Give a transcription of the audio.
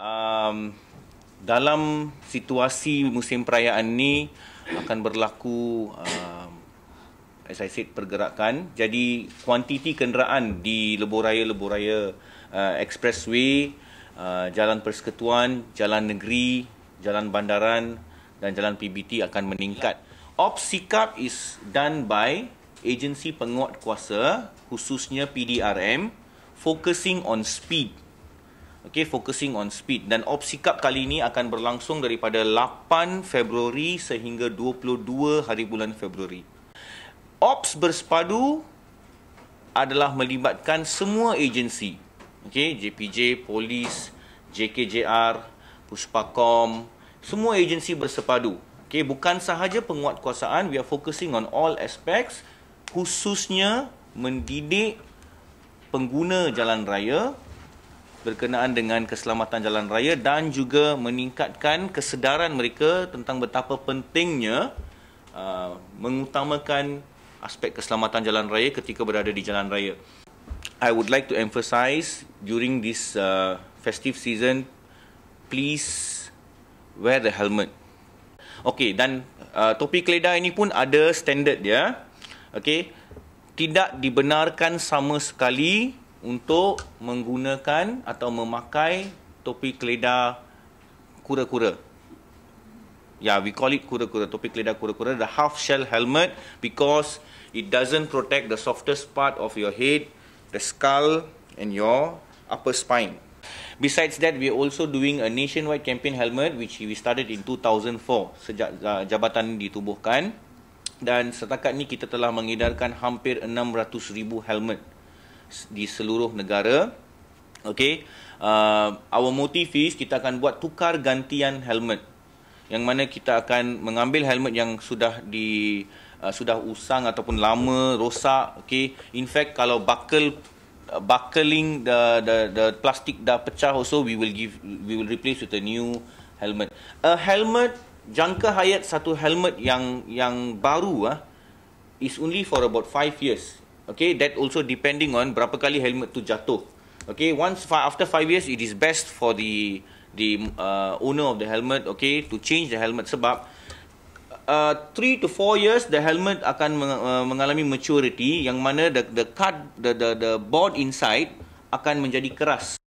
um, dalam situasi musim perayaan ni akan berlaku um, as I said pergerakan jadi kuantiti kenderaan di lebuh raya lebuh raya uh, expressway uh, jalan persekutuan jalan negeri jalan bandaran dan jalan PBT akan meningkat ops sikap is done by agensi penguat kuasa khususnya PDRM focusing on speed okay, focusing on speed dan opsi cup kali ini akan berlangsung daripada 8 Februari sehingga 22 hari bulan Februari. Ops bersepadu adalah melibatkan semua agensi. Okay, JPJ, polis, JKJR, Puspakom, semua agensi bersepadu. Okay, bukan sahaja penguatkuasaan, we are focusing on all aspects khususnya mendidik pengguna jalan raya berkenaan dengan keselamatan jalan raya dan juga meningkatkan kesedaran mereka tentang betapa pentingnya uh, mengutamakan aspek keselamatan jalan raya ketika berada di jalan raya. I would like to emphasize during this uh, festive season please wear the helmet. Okay, dan uh, topi keledai ini pun ada standard ya. Okay, Tidak dibenarkan sama sekali untuk menggunakan atau memakai topi keledar kura-kura. Ya, yeah, we call it kura-kura, topi keledar kura-kura, the half shell helmet because it doesn't protect the softest part of your head, the skull and your upper spine. Besides that, we are also doing a nationwide campaign helmet which we started in 2004 sejak uh, jabatan ditubuhkan dan setakat ni kita telah mengedarkan hampir 600,000 helmet di seluruh negara. Okay, uh, our motive is kita akan buat tukar gantian helmet yang mana kita akan mengambil helmet yang sudah di uh, sudah usang ataupun lama rosak. Okay, in fact kalau buckle uh, buckling the the the plastic dah pecah also we will give we will replace with a new helmet. A helmet jangka hayat satu helmet yang yang baru ah is only for about 5 years Okay, that also depending on berapa kali helmet tu jatuh. Okay, once after five years, it is best for the the uh, owner of the helmet, okay, to change the helmet sebab uh, three to four years the helmet akan meng uh, mengalami maturity yang mana the the cut the the the board inside akan menjadi keras.